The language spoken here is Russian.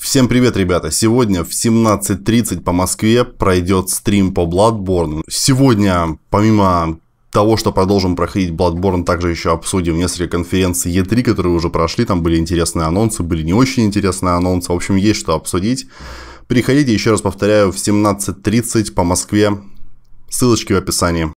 Всем привет, ребята! Сегодня в 17.30 по Москве пройдет стрим по Bloodborne. Сегодня, помимо того, что продолжим проходить Bloodborne, также еще обсудим несколько конференций E3, которые уже прошли. Там были интересные анонсы, были не очень интересные анонсы. В общем, есть что обсудить. Приходите, еще раз повторяю, в 17.30 по Москве. Ссылочки в описании.